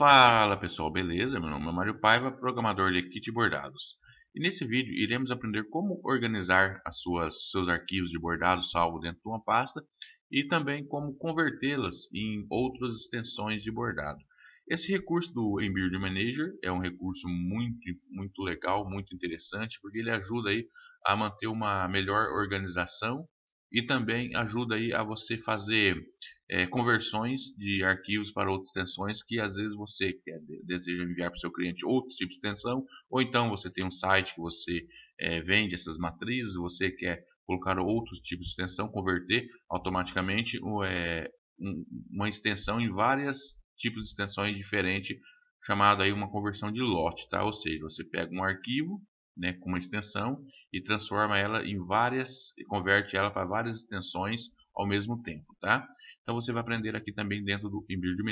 Fala pessoal, beleza? Meu nome é Mário Paiva, programador de kit bordados. E nesse vídeo iremos aprender como organizar as suas, seus arquivos de bordado salvo dentro de uma pasta e também como convertê-las em outras extensões de bordado. Esse recurso do Embird Manager é um recurso muito, muito legal, muito interessante, porque ele ajuda aí a manter uma melhor organização e também ajuda aí a você fazer é, conversões de arquivos para outras extensões que às vezes você quer, é, deseja enviar para o seu cliente outros tipos de extensão, ou então você tem um site que você é, vende essas matrizes, você quer colocar outros tipos de extensão, converter automaticamente é, um, uma extensão em vários tipos de extensões diferentes, chamado aí uma conversão de lote, tá? Ou seja, você pega um arquivo né, com uma extensão e transforma ela em várias, e converte ela para várias extensões ao mesmo tempo, tá? Então você vai aprender aqui também dentro do Embryo de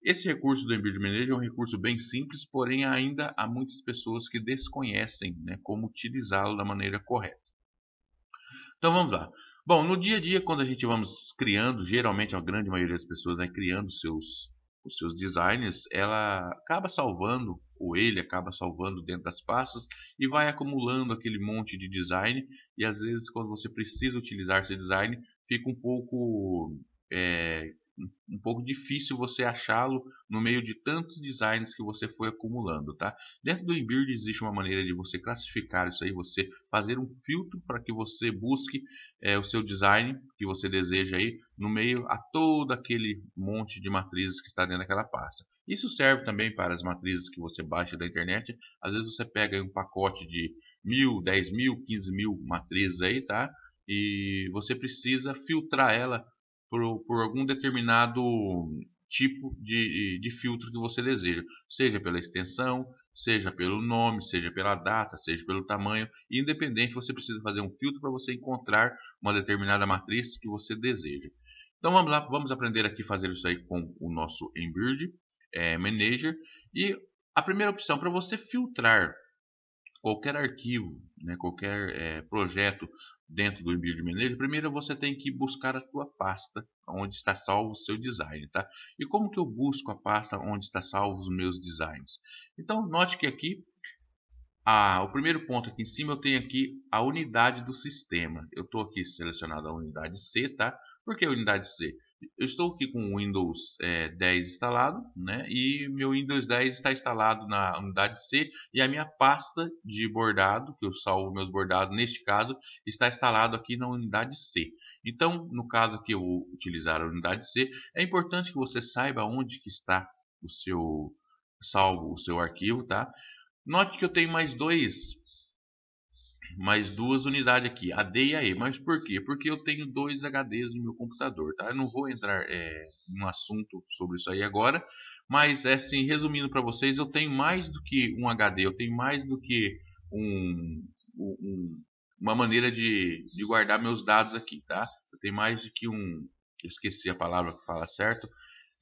Esse recurso do Embryo de é um recurso bem simples, porém ainda há muitas pessoas que desconhecem né, como utilizá-lo da maneira correta. Então vamos lá. Bom, no dia a dia, quando a gente vamos criando, geralmente a grande maioria das pessoas vai né, criando seus, os seus designs, ela acaba salvando, ou ele acaba salvando dentro das pastas e vai acumulando aquele monte de design. E às vezes, quando você precisa utilizar esse design, fica um pouco é, um pouco difícil você achá-lo no meio de tantos designs que você foi acumulando, tá? Dentro do InBuild existe uma maneira de você classificar isso aí, você fazer um filtro para que você busque é, o seu design que você deseja aí no meio a todo aquele monte de matrizes que está dentro daquela pasta. Isso serve também para as matrizes que você baixa da internet. Às vezes você pega um pacote de mil, dez mil, quinze mil matrizes aí, tá? E você precisa filtrar ela por, por algum determinado tipo de, de filtro que você deseja, seja pela extensão, seja pelo nome, seja pela data, seja pelo tamanho. Independente, você precisa fazer um filtro para você encontrar uma determinada matriz que você deseja. Então vamos lá, vamos aprender aqui a fazer isso aí com o nosso Embird é, Manager. E a primeira opção para você filtrar qualquer arquivo, né, qualquer é, projeto dentro do envio de Mineiro. primeiro você tem que buscar a sua pasta onde está salvo o seu design, tá? E como que eu busco a pasta onde está salvo os meus designs? Então, note que aqui, a, o primeiro ponto aqui em cima, eu tenho aqui a unidade do sistema. Eu estou aqui selecionado a unidade C, tá? Por que a unidade C? eu estou aqui com o Windows é, 10 instalado, né? E meu Windows 10 está instalado na unidade C e a minha pasta de bordado, que eu salvo meus bordados neste caso, está instalado aqui na unidade C. Então, no caso que eu vou utilizar a unidade C, é importante que você saiba onde que está o seu salvo o seu arquivo, tá? Note que eu tenho mais dois mais duas unidades aqui, a D e a E. Mas por quê? Porque eu tenho dois HDs no meu computador, tá? Eu não vou entrar é, em um assunto sobre isso aí agora, mas é, assim, resumindo para vocês, eu tenho mais do que um HD, eu tenho mais do que um, um, uma maneira de, de guardar meus dados aqui, tá? Eu tenho mais do que um, eu esqueci a palavra que fala certo,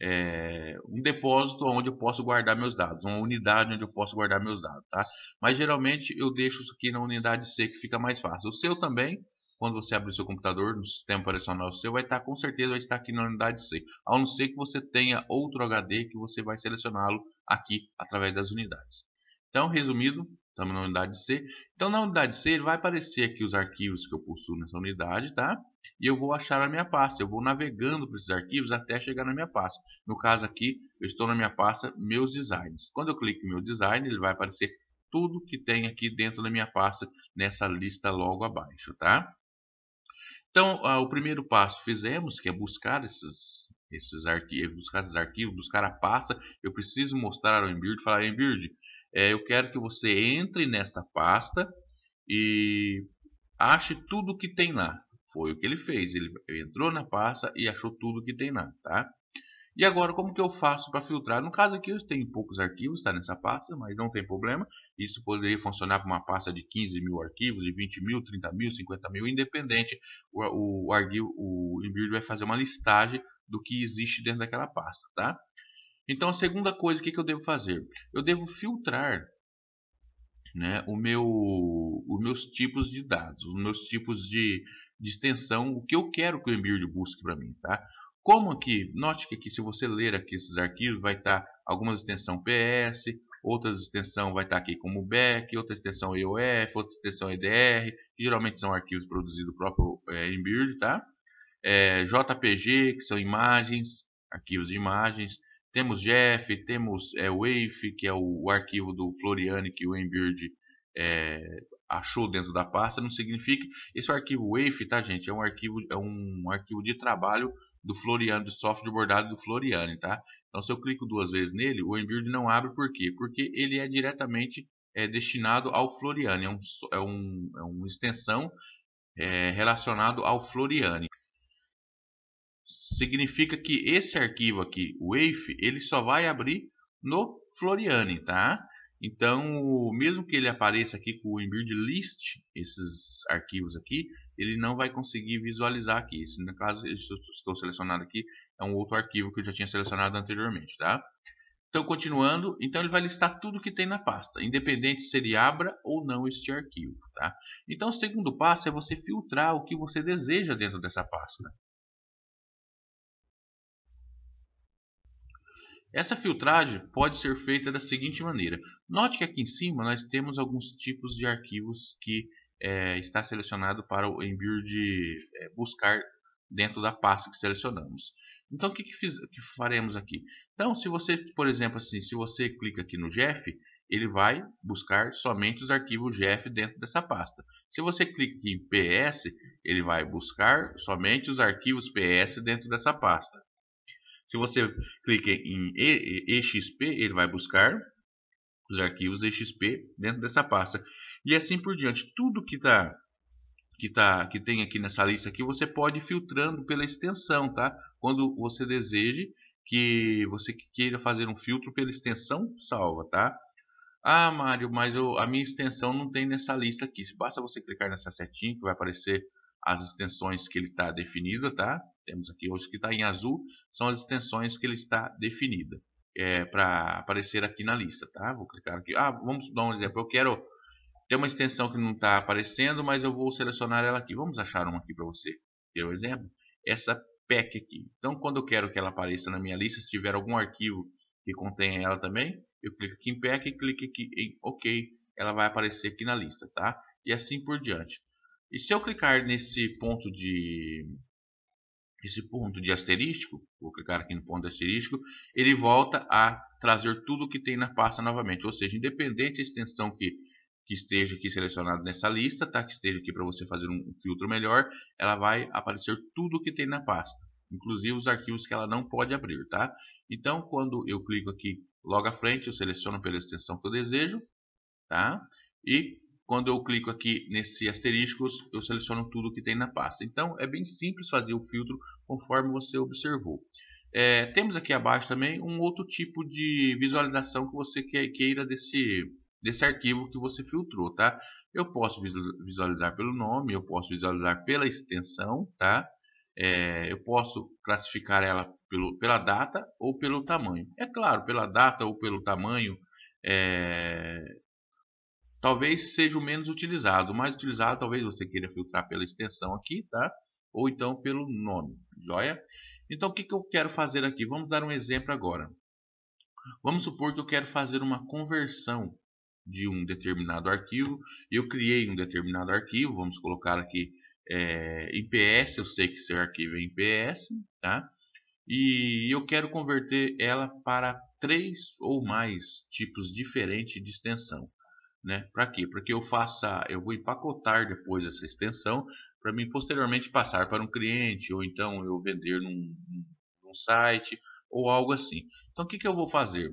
é, um depósito onde eu posso guardar meus dados, uma unidade onde eu posso guardar meus dados, tá? Mas geralmente eu deixo isso aqui na unidade C que fica mais fácil. O seu também, quando você abrir o seu computador, no sistema operacional seu, vai estar com certeza vai estar aqui na unidade C, a não ser que você tenha outro HD que você vai selecioná-lo aqui através das unidades. Então, resumido, Estamos na unidade C. Então, na unidade C, ele vai aparecer aqui os arquivos que eu possuo nessa unidade, tá? E eu vou achar a minha pasta. Eu vou navegando para esses arquivos até chegar na minha pasta. No caso aqui, eu estou na minha pasta Meus Designs. Quando eu clico em Meu Design, ele vai aparecer tudo que tem aqui dentro da minha pasta nessa lista logo abaixo, tá? Então, ah, o primeiro passo fizemos, que é buscar esses, esses arquivos, buscar esses arquivos, buscar a pasta. Eu preciso mostrar ao Embuild, falar Embird é, eu quero que você entre nesta pasta e ache tudo que tem lá. Foi o que ele fez. Ele entrou na pasta e achou tudo que tem lá, tá? E agora, como que eu faço para filtrar? No caso aqui, eu tenho poucos arquivos, está nessa pasta, mas não tem problema. Isso poderia funcionar para uma pasta de 15 mil arquivos, de 20 mil, 30 mil, 50 mil, independente. O, o, o, o vai fazer uma listagem do que existe dentro daquela pasta, tá? Então, a segunda coisa, o que, que eu devo fazer? Eu devo filtrar né, o meu, os meus tipos de dados, os meus tipos de, de extensão, o que eu quero que o Emirlio busque para mim. Tá? Como aqui, note que aqui, se você ler aqui esses arquivos, vai estar tá algumas extensão PS, outras extensão vai estar tá aqui como BEC, outra extensão EOF, outra extensão EDR, que geralmente são arquivos produzidos próprio é, tá? É, eh, JPG, que são imagens, arquivos de imagens, temos Jeff, temos é, Wave, que é o, o, arquivo do Floriani que o Embird é, achou dentro da pasta. Não significa. Esse arquivo WAF, tá, gente? É um arquivo, é um arquivo de trabalho do Floriani, do software bordado do Floriani, tá? Então, se eu clico duas vezes nele, o Embird não abre, por quê? Porque ele é diretamente é, destinado ao Floriani, é, um, é, um, é uma extensão é, relacionado ao Floriani significa que esse arquivo aqui, o WAF, ele só vai abrir no Floriani, tá? Então, mesmo que ele apareça aqui com o Embed list, esses arquivos aqui, ele não vai conseguir visualizar aqui. Se no caso, eu estou selecionado aqui, é um outro arquivo que eu já tinha selecionado anteriormente, tá? Então, continuando, então ele vai listar tudo que tem na pasta, independente se ele abra ou não este arquivo, tá? Então, o segundo passo é você filtrar o que você deseja dentro dessa pasta. Essa filtragem pode ser feita da seguinte maneira. Note que aqui em cima nós temos alguns tipos de arquivos que é, está selecionado para o envio é, buscar dentro da pasta que selecionamos. Então o que, que, fiz, que, faremos aqui? Então se você, por exemplo, assim, se você clica aqui no GEF, ele vai buscar somente os arquivos GEF dentro dessa pasta. Se você clica em PS, ele vai buscar somente os arquivos PS dentro dessa pasta. Se você clica em EXP, ele vai buscar os arquivos EXP dentro dessa pasta. E assim por diante, tudo que está que, tá, que tem aqui nessa lista aqui, você pode ir filtrando pela extensão, tá? Quando você deseje que você queira fazer um filtro pela extensão, salva, tá? Ah, Mário, mas eu, a minha extensão não tem nessa lista aqui. Basta você clicar nessa setinha que vai aparecer as extensões que ele está definida, tá? Temos aqui hoje que está em azul, são as extensões que ele está definida. É, para aparecer aqui na lista, tá? Vou clicar aqui. Ah, vamos dar um exemplo. Eu quero ter uma extensão que não está aparecendo, mas eu vou selecionar ela aqui. Vamos achar uma aqui para você. Ter um exemplo. Essa PEC aqui. Então, quando eu quero que ela apareça na minha lista, se tiver algum arquivo que contenha ela também, eu clico aqui em PEC e clico aqui em OK. Ela vai aparecer aqui na lista, tá? E assim por diante. E se eu clicar nesse ponto de esse ponto de asterístico, vou clicar aqui no ponto de asterístico, ele volta a trazer tudo que tem na pasta novamente. Ou seja, independente da extensão que, que esteja aqui selecionada nessa lista, tá? que esteja aqui para você fazer um filtro melhor, ela vai aparecer tudo que tem na pasta. Inclusive os arquivos que ela não pode abrir. Tá? Então, quando eu clico aqui logo à frente, eu seleciono pela extensão que eu desejo. Tá? E quando eu clico aqui nesse asteriscos, eu seleciono tudo que tem na pasta. Então, é bem simples fazer o filtro conforme você observou. É, temos aqui abaixo também um outro tipo de visualização que você queira desse, desse arquivo que você filtrou, tá? Eu posso visualizar pelo nome, eu posso visualizar pela extensão, tá? É, eu posso classificar ela pelo, pela data ou pelo tamanho. É claro, pela data ou pelo tamanho, é, Talvez seja o menos utilizado. O mais utilizado, talvez você queira filtrar pela extensão aqui, tá? Ou então pelo nome, joia? Então, o que, que eu quero fazer aqui? Vamos dar um exemplo agora. Vamos supor que eu quero fazer uma conversão de um determinado arquivo. Eu criei um determinado arquivo, vamos colocar aqui é, eh, IPS, eu sei que esse arquivo é IPS, tá? E eu quero converter ela para três ou mais tipos diferentes de extensão. Né? Para quê? Porque eu faça, eu vou empacotar depois essa extensão para mim posteriormente passar para um cliente ou então eu vender num, num site ou algo assim. Então o que, que eu vou fazer?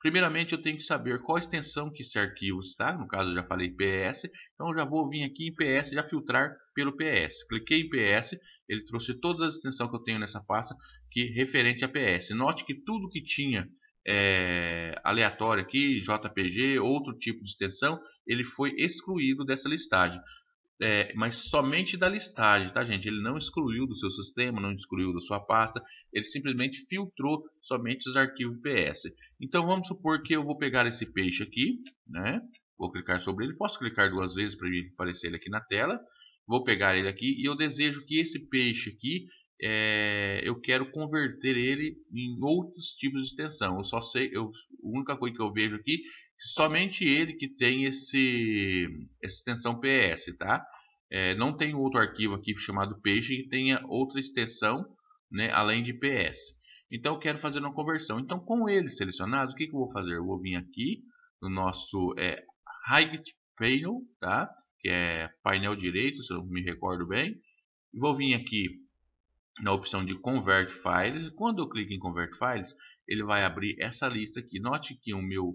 Primeiramente eu tenho que saber qual extensão que esse arquivo está, no caso eu já falei PS, então eu já vou vir aqui em PS, já filtrar pelo PS. Cliquei em PS, ele trouxe todas as extensões que eu tenho nessa pasta que referente a PS. Note que tudo que tinha é, aleatório aqui, JPG, outro tipo de extensão, ele foi excluído dessa listagem. É, mas somente da listagem, tá gente? Ele não excluiu do seu sistema, não excluiu da sua pasta, ele simplesmente filtrou somente os arquivos PS. Então vamos supor que eu vou pegar esse peixe aqui, né? Vou clicar sobre ele, posso clicar duas vezes para aparecer ele aqui na tela. Vou pegar ele aqui e eu desejo que esse peixe aqui é, eu quero converter ele em outros tipos de extensão. Eu só sei, eu, a única coisa que eu vejo aqui, somente ele que tem esse essa extensão PS, tá? É, não tem outro arquivo aqui chamado peixe que tenha outra extensão, né, além de PS. Então eu quero fazer uma conversão. Então com ele selecionado, o que, que eu vou fazer? Eu vou vir aqui no nosso é, High Panel, tá? Que é painel direito, se eu me recordo bem. Vou vir aqui na opção de Convert Files. Quando eu clico em Convert Files, ele vai abrir essa lista aqui. Note que o meu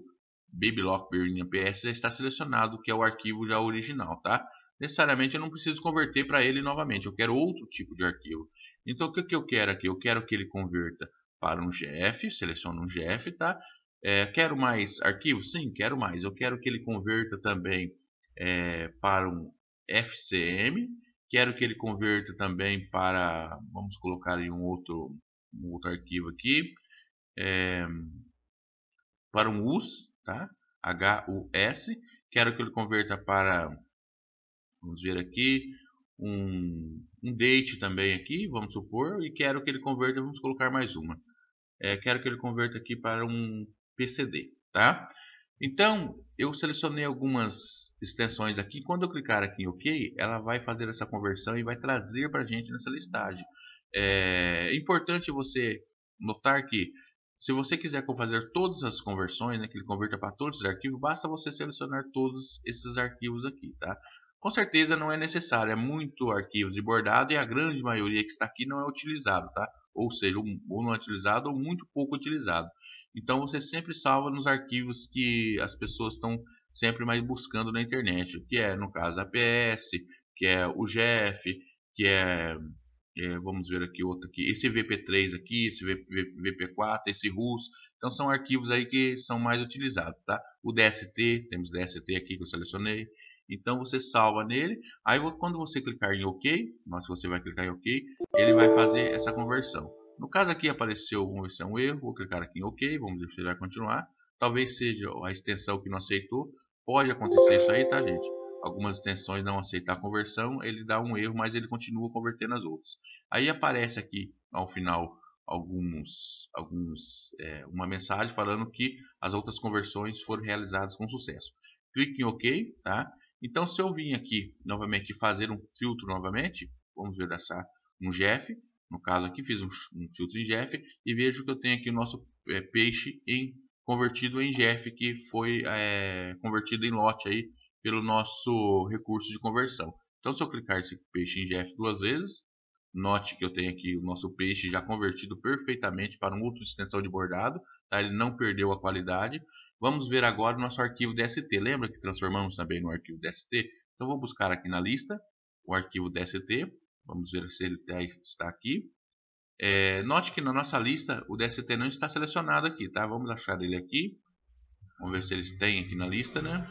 Babylock Burning PS já está selecionado, que é o arquivo já original, tá? Necessariamente eu não preciso converter para ele novamente, eu quero outro tipo de arquivo. Então o que, que eu quero aqui? Eu quero que ele converta para um GF, seleciono um GF, tá? É, quero mais arquivos? Sim, quero mais. Eu quero que ele converta também é, para um FCM, Quero que ele converta também para, vamos colocar em um outro, um outro arquivo aqui, é, para um US, tá? S Quero que ele converta para, vamos ver aqui, um, um date também aqui, vamos supor, e quero que ele converta, vamos colocar mais uma. É, quero que ele converta aqui para um PCD, tá? Então, eu selecionei algumas extensões aqui. Quando eu clicar aqui em OK, ela vai fazer essa conversão e vai trazer para a gente nessa listagem. É importante você notar que se você quiser fazer todas as conversões, né, que ele converta para todos os arquivos, basta você selecionar todos esses arquivos aqui, tá? Com certeza não é necessário, é muito arquivos de bordado e a grande maioria que está aqui não é utilizado, tá? Ou seja, ou não é utilizado ou muito pouco utilizado. Então você sempre salva nos arquivos que as pessoas estão sempre mais buscando na internet, que é no caso a PS, que é o Jeff, que é, é, vamos ver aqui outro aqui, esse VP3 aqui, esse VP4, esse RUS, então são arquivos aí que são mais utilizados, tá? O DST, temos DST aqui que eu selecionei, então você salva nele, aí quando você clicar em OK, mas você vai clicar em OK, ele vai fazer essa conversão. No caso aqui apareceu, vamos ver se é um erro, vou clicar aqui em OK, vamos ver se ele vai continuar. Talvez seja a extensão que não aceitou, Pode acontecer isso aí, tá, gente? Algumas extensões não aceitar a conversão, ele dá um erro, mas ele continua convertendo as outras. Aí aparece aqui ao final alguns, alguns é, uma mensagem falando que as outras conversões foram realizadas com sucesso. Clique em OK, tá? Então, se eu vim aqui novamente fazer um filtro novamente, vamos ver essa, um GEF, no caso aqui fiz um, um filtro em GEF e vejo que eu tenho aqui o nosso é, peixe em convertido em GF, que foi é, convertido em lote aí pelo nosso recurso de conversão. Então, se eu clicar esse peixe em GF duas vezes, note que eu tenho aqui o nosso peixe já convertido perfeitamente para um outro extensão de bordado, tá? ele não perdeu a qualidade. Vamos ver agora o nosso arquivo DST. Lembra que transformamos também no arquivo DST? Então, vou buscar aqui na lista o arquivo DST. Vamos ver se ele tá, está aqui. É, note que na nossa lista o DST não está selecionado aqui, tá? Vamos achar ele aqui. Vamos ver se eles têm aqui na lista, né?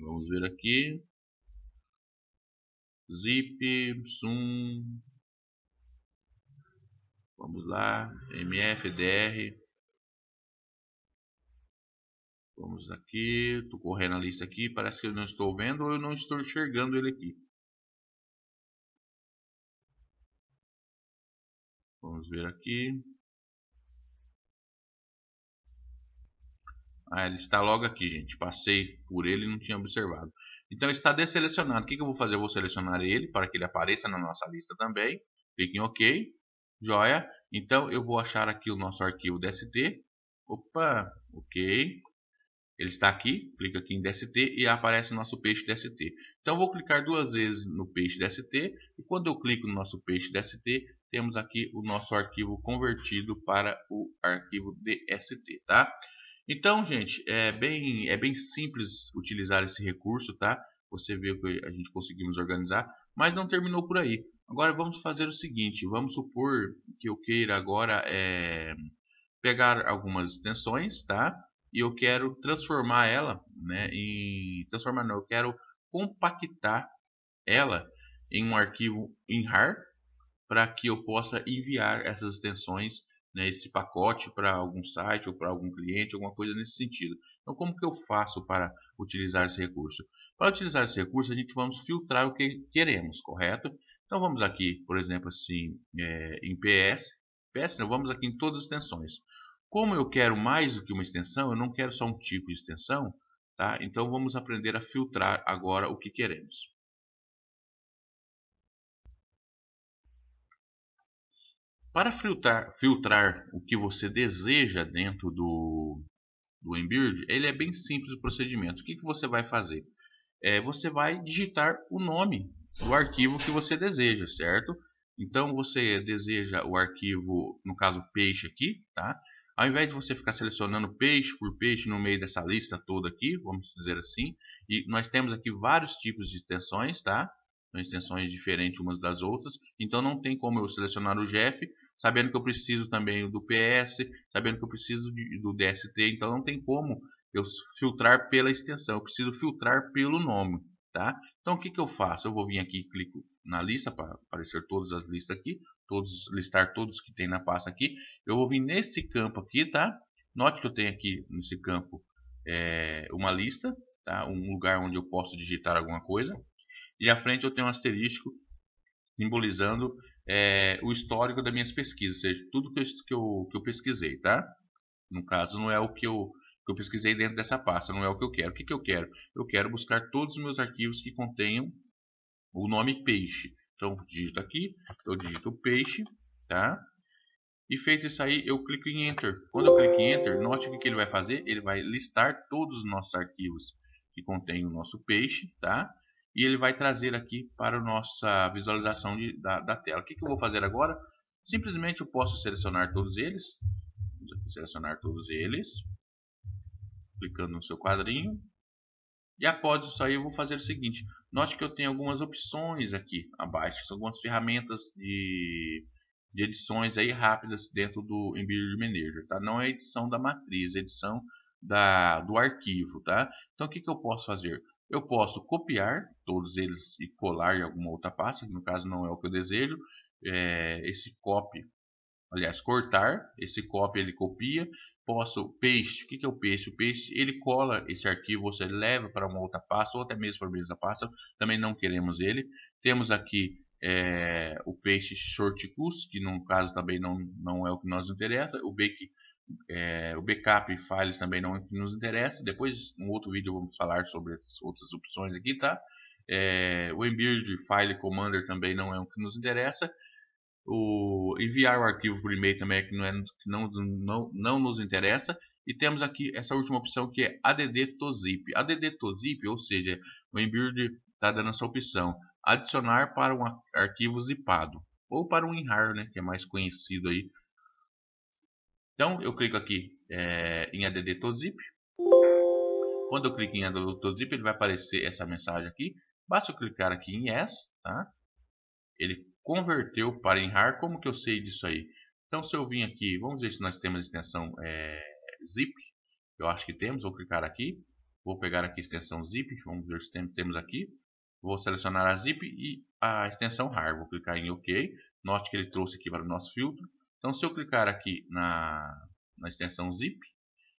Vamos ver aqui. Zip, Sum. Vamos lá. MFDR. Vamos aqui. Estou correndo a lista aqui. Parece que eu não estou vendo ou eu não estou enxergando ele aqui. Vamos ver aqui. Ah, ele está logo aqui, gente. Passei por ele e não tinha observado. Então está desselecionado. O que, que eu vou fazer? Eu vou selecionar ele para que ele apareça na nossa lista também. Clique em OK. Joia. Então eu vou achar aqui o nosso arquivo DST. Opa, OK. Ele está aqui, clica aqui em DST e aparece o nosso peixe DST. Então vou clicar duas vezes no peixe DST e quando eu clico no nosso peixe DST, temos aqui o nosso arquivo convertido para o arquivo DST, tá? Então, gente, é bem, é bem simples utilizar esse recurso, tá? Você vê que a gente conseguimos organizar, mas não terminou por aí. Agora vamos fazer o seguinte, vamos supor que eu queira agora é, pegar algumas extensões, tá? E eu quero transformar ela, né, em... transformar não, eu quero compactar ela em um arquivo em RAR, para que eu possa enviar essas extensões, né, esse pacote para algum site ou para algum cliente, alguma coisa nesse sentido. Então, como que eu faço para utilizar esse recurso? Para utilizar esse recurso, a gente vamos filtrar o que queremos, correto? Então, vamos aqui, por exemplo, assim, é, em PS, PS, não, vamos aqui em todas as extensões. Como eu quero mais do que uma extensão, eu não quero só um tipo de extensão, tá? Então, vamos aprender a filtrar agora o que queremos. Para filtrar, filtrar o que você deseja dentro do, do Embuild, ele é bem simples o procedimento. O que, que você vai fazer? É, você vai digitar o nome do arquivo que você deseja, certo? Então você deseja o arquivo, no caso peixe aqui, tá? Ao invés de você ficar selecionando peixe por peixe no meio dessa lista toda aqui, vamos dizer assim, e nós temos aqui vários tipos de extensões, tá? São extensões diferentes umas das outras, então não tem como eu selecionar o Jeff sabendo que eu preciso também do PS, sabendo que eu preciso de, do DST, então não tem como eu filtrar pela extensão, eu preciso filtrar pelo nome, tá? Então o que, que eu faço? Eu vou vir aqui e clico na lista para aparecer todas as listas aqui, todos listar todos que tem na pasta aqui. Eu vou vir nesse campo aqui, tá? Note que eu tenho aqui nesse campo é, uma lista, tá? Um lugar onde eu posso digitar alguma coisa. E à frente eu tenho um asterisco simbolizando é, o histórico das minhas pesquisas, ou seja, tudo que eu, que eu, que eu pesquisei, tá? No caso, não é o que eu, que eu pesquisei dentro dessa pasta, não é o que eu quero. O que, que eu quero? Eu quero buscar todos os meus arquivos que contenham o nome peixe. Então, digito aqui, eu digito peixe, tá? E feito isso aí, eu clico em Enter. Quando eu clico em Enter, note o que, que ele vai fazer. Ele vai listar todos os nossos arquivos que contêm o nosso peixe, tá? e ele vai trazer aqui para a nossa visualização de, da, da, tela. O que, que, eu vou fazer agora? Simplesmente eu posso selecionar todos eles. Vamos aqui selecionar todos eles. Clicando no seu quadrinho. E após isso aí eu vou fazer o seguinte. Note que eu tenho algumas opções aqui abaixo. São algumas ferramentas de, de edições aí rápidas dentro do Embedded Manager. Tá? Não é edição da matriz, é edição da, do arquivo. Tá? Então o que, que eu posso fazer? eu posso copiar todos eles e colar em alguma outra pasta, que no caso não é o que eu desejo. É, esse copy, aliás, cortar, esse copy ele copia. Posso paste, o que, que é o paste? O paste ele cola esse arquivo, você leva para uma outra pasta, ou até mesmo para a mesma pasta, também não queremos ele. Temos aqui é, o paste shortcuts, que no caso também não, não é o que nos interessa. O bake é, o backup e files também não nos interessa. Depois, um outro vídeo, vamos falar sobre as outras opções aqui, tá? É, o embed file commander também não é o que nos interessa. O enviar o arquivo por e-mail também é que não, é, não, não, não nos interessa. E temos aqui essa última opção que é add to zip. Add to zip, ou seja, o embed está dando essa opção. Adicionar para um arquivo zipado. Ou para um WinRAR, né, que é mais conhecido aí então, eu clico aqui é, em add Zip Quando eu clico em add Zip ele vai aparecer essa mensagem aqui. Basta eu clicar aqui em yes, tá? Ele converteu para em RAR. Como que eu sei disso aí? Então, se eu vim aqui, vamos ver se nós temos extensão é, zip. Eu acho que temos, vou clicar aqui. Vou pegar aqui a extensão zip, vamos ver se temos aqui. Vou selecionar a zip e a extensão RAR. Vou clicar em OK. Note que ele trouxe aqui para o nosso filtro. Então, se eu clicar aqui na, na extensão zip,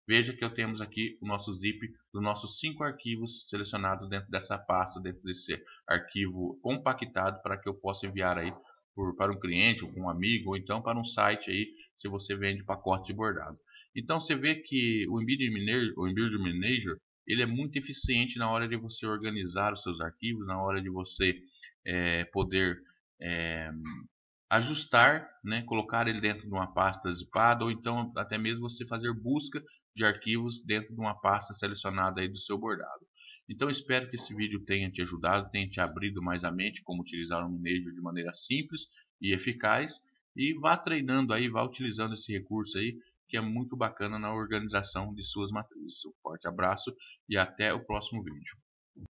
veja que eu temos aqui o nosso zip dos nossos cinco arquivos selecionados dentro dessa pasta, dentro desse arquivo compactado para que eu possa enviar aí por, para um cliente, um amigo, ou então para um site aí, se você vende pacote de bordado. Então você vê que o Embedded Manager, o Embedded Manager ele é muito eficiente na hora de você organizar os seus arquivos, na hora de você é, poder é, ajustar, né, colocar ele dentro de uma pasta zipada ou então até mesmo você fazer busca de arquivos dentro de uma pasta selecionada aí do seu bordado. Então espero que esse vídeo tenha te ajudado, tenha te abrido mais a mente como utilizar o Minejo de maneira simples e eficaz e vá treinando aí, vá utilizando esse recurso aí que é muito bacana na organização de suas matrizes. Um forte abraço e até o próximo vídeo.